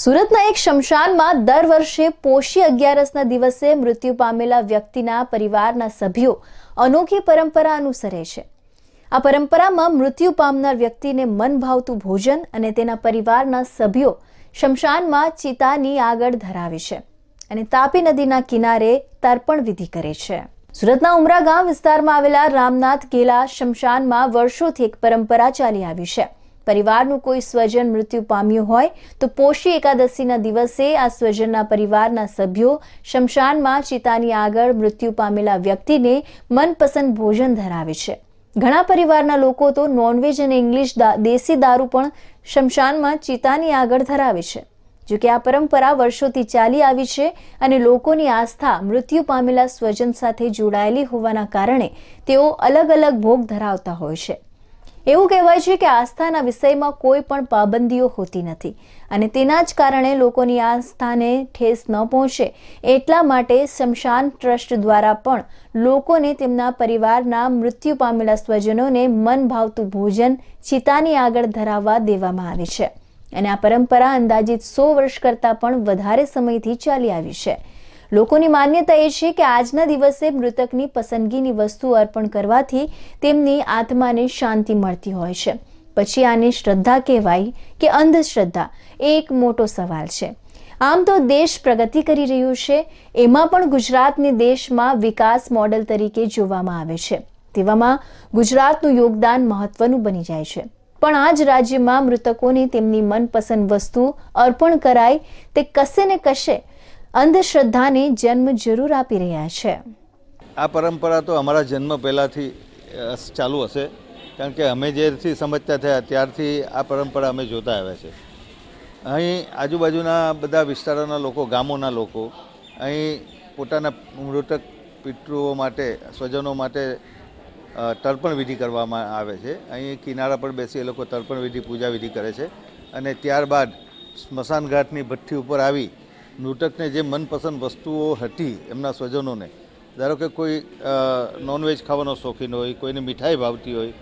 સુરતના એક શમશાનમાં દર વર્ષે પોષી અગિયારસના દિવસે મૃત્યુ પામેલા વ્યક્તિના પરિવારના સભ્યો અનોખી પરંપરા અનુસરે છે આ પરંપરામાં મૃત્યુ પામનાર વ્યક્તિને મન ભાવતું ભોજન અને તેના પરિવારના સભ્યો શમશાનમાં ચિતાની આગળ ધરાવે છે અને તાપી નદીના કિનારે તર્પણ વિધિ કરે છે સુરતના ઉમરા ગામ વિસ્તારમાં આવેલા રામનાથ ગેલા શમશાનમાં વર્ષોથી એક પરંપરા ચાલી આવી છે પરિવારનું કોઈ સ્વજન મૃત્યુ પામ્યું હોય તો પોષી એકાદશીના દિવસે આ સ્વજનના પરિવારના સભ્યો શમશાનમાં ચિતાની આગળ મૃત્યુ પામેલા વ્યક્તિને મનપસંદ ભોજન ધરાવે છે ઘણા પરિવારના લોકો તો નોનવેજ અને ઇંગ્લિશ દેશી દારૂ પણ શમશાનમાં ચિતાની આગળ ધરાવે છે જોકે આ પરંપરા વર્ષોથી ચાલી આવી છે અને લોકોની આસ્થા મૃત્યુ પામેલા સ્વજન સાથે જોડાયેલી હોવાના કારણે તેઓ અલગ અલગ ભોગ ધરાવતા હોય છે એવું કહેવાય છે કે આસ્થાના વિષયમાં કોઈ પણ પાબંદીઓ હોતી નથી અને તેના જ કારણે લોકોની આસ્થાને ઠેસ ન પહોંચે એટલા માટે શમશાન ટ્રસ્ટ દ્વારા પણ લોકોને તેમના પરિવારના મૃત્યુ પામેલા સ્વજનોને મનભાવતું ભોજન ચિતાની આગળ ધરાવવા દેવામાં આવે છે અને આ પરંપરા અંદાજિત સો વર્ષ કરતાં પણ વધારે સમયથી ચાલી આવી છે લોકોની માન્યતા એ છે કે આજના દિવસે મૃતકની પસંદગીની વસ્તુ અર્પણ કરવાથી તેમની આત્માને શાંતિ મળતી હોય છે પછી આને શ્રદ્ધા કહેવાય કે અંધશ્રદ્ધા એ એક મોટો સવાલ છે આમ તો દેશ પ્રગતિ કરી રહ્યું છે એમાં પણ ગુજરાતને દેશમાં વિકાસ મોડલ તરીકે જોવામાં આવે છે તેવામાં ગુજરાતનું યોગદાન મહત્વનું બની જાય છે પણ આ જ રાજ્યમાં મૃતકોને તેમની મનપસંદ વસ્તુ અર્પણ કરાય તે કશે ને કશે અંધશ્રદ્ધાને જન્મ જરૂર આપી રહ્યા છે આ પરંપરા તો અમારા જન્મ પહેલાંથી ચાલુ હશે કારણ કે અમે જ્યારથી સમજતા થયા ત્યારથી આ પરંપરા અમે જોતા આવ્યા છે અહીં આજુબાજુના બધા વિસ્તારોના લોકો ગામોના લોકો અહીં પોતાના મૃતક પિતૃઓ માટે સ્વજનો માટે તર્પણ વિધિ કરવામાં આવે છે અહીં કિનારા પર બેસી એ લોકો તર્પણ વિધિ પૂજા વિધિ કરે છે અને ત્યારબાદ સ્મશાન ઘાટની ભઠ્ઠી ઉપર આવી મૃતકને જે મનપસંદ વસ્તુઓ હતી એમના સ્વજનોને ધારો કે કોઈ નોનવેજ ખાવાનો શોખીન હોય કોઈને મીઠાઈ ભાવતી હોય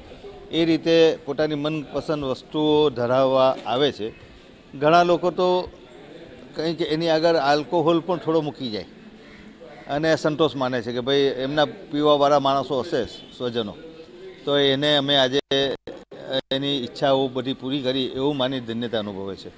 એ રીતે પોતાની મનપસંદ વસ્તુઓ ધરાવવા આવે છે ઘણા લોકો તો કંઈક એની આગળ આલ્કોહોલ પણ થોડો મૂકી જાય અને સંતોષ માને છે કે ભાઈ એમના પીવાવાળા માણસો હશે સ્વજનો તો એને અમે આજે એની ઈચ્છાઓ બધી પૂરી કરી એવું માની ધન્યતા અનુભવે છે